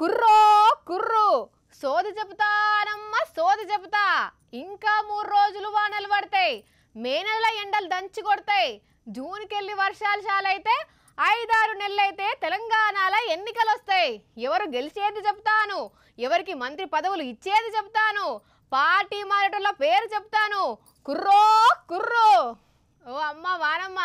కుర్రో కుర్రు సోది చెబుతానమ్మా సోది చెబుతా ఇంకా మూడు రోజులు వానలు పడతాయి మే నెల ఎండలు దంచి కొడతాయి జూన్కెళ్ళి వర్షాలు చాలైతే ఐదారు నెలలైతే తెలంగాణలో ఎన్నికలు వస్తాయి ఎవరు గెలిచేది చెప్తాను ఎవరికి మంత్రి పదవులు ఇచ్చేది చెప్తాను పార్టీ మారటంలో పేరు చెప్తాను కుర్రో కుర్రో ఓ అమ్మ వానమ్మ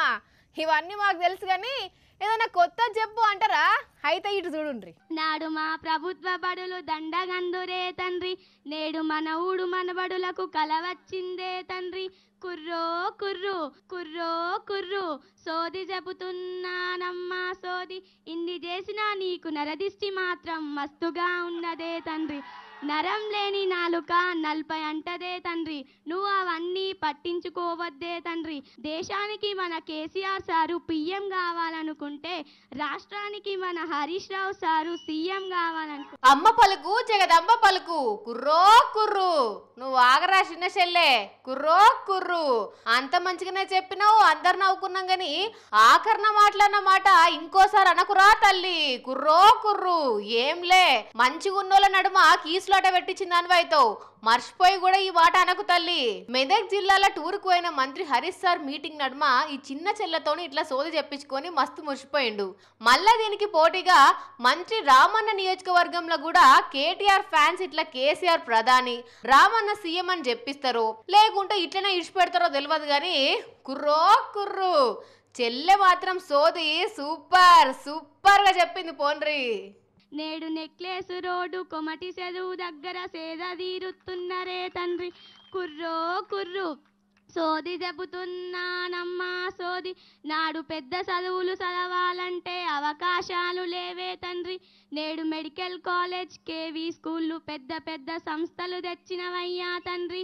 ఇవన్నీ మాకు తెలుసు కానీ ఏదైనా కొత్త చెప్పు అంటారా అయితే ఇటు చూడుండ్రి నాడు మా ప్రభుత్వ బడులు దండగందురే తండ్రి నేడు మన ఊడు మన బడులకు కల వచ్చిందే తండ్రి కుర్రో కుర్రు కుర్రో కుర్రు సోది చెబుతున్నానమ్మా సోది ఇన్ని చేసినా నీకు నరదిష్టి మాత్రం మస్తుగా ఉన్నదే తండ్రి నరం లేని నాలుక నల్పై అంటదే తండ్రి నువ్వు పట్టించుకోవద్దే తండ్రి దేశానికి మన కేసీఆర్ సారు పిఎం కావాలనుకుంటే రాష్ట్రానికి మన హరీష్ రావు సారు సీఎం కావాలను అమ్మ పలుకు జగదమ్మ పలుకు కుర్రో కుర్రు నువ్వు ఆగరా చిన్న చెల్లె కుర్రో కుర్రు అంత మంచిగానే చెప్పినావు అందరు నవ్వుకున్నాం గాని ఆఖరణ మాట్లాడిన మాట ఇంకోసారి అనకురా తల్లి కుర్రో కుర్రు ఏంలే మంచిగున్నోళ్ళ నడుమ కీసులాట పెట్టించిందని వైతో మర్చిపోయి కూడా ఈ మాట అనకు తల్లి మెదక్ జిల్లా జిల్లాల టూర్కు పోయిన మంత్రి హరీష్ సార్ మీటింగ్ నడుమ ఈ చిన్న చెల్లతోని ఇట్లా సోది చెప్పించుకొని మస్తు మురిసిపోయిండు మళ్ళా దీనికి పోటీగా మంత్రి రామన్న నియోజకవర్గంలో కూడా కేటీఆర్ ఫ్యాన్స్ ఇట్లా కేసీఆర్ ప్రధాని రామన్న సీఎం అని చెప్పిస్తారు లేకుంటే ఇట్లనే ఇడిచిపెడతారో తెలియదు కానీ కుర్రో కుర్రు చెల్లె మాత్రం సోది సూపర్ సూపర్గా చెప్పింది పోన్రీ నేడు నెక్లెస్ రోడ్డు కొమటి చదువు దగ్గర సేద తీరుతున్నరే తండ్రి కుర్రో కుర్రు సోది చెబుతున్నానమ్మా సోది నాడు పెద్ద చదువులు చదవాలంటే అవకాశాలు లేవే తండ్రి నేడు మెడికల్ కాలేజ్ కేవీ స్కూళ్ళు పెద్ద పెద్ద సంస్థలు తెచ్చినవయ్యా తండ్రి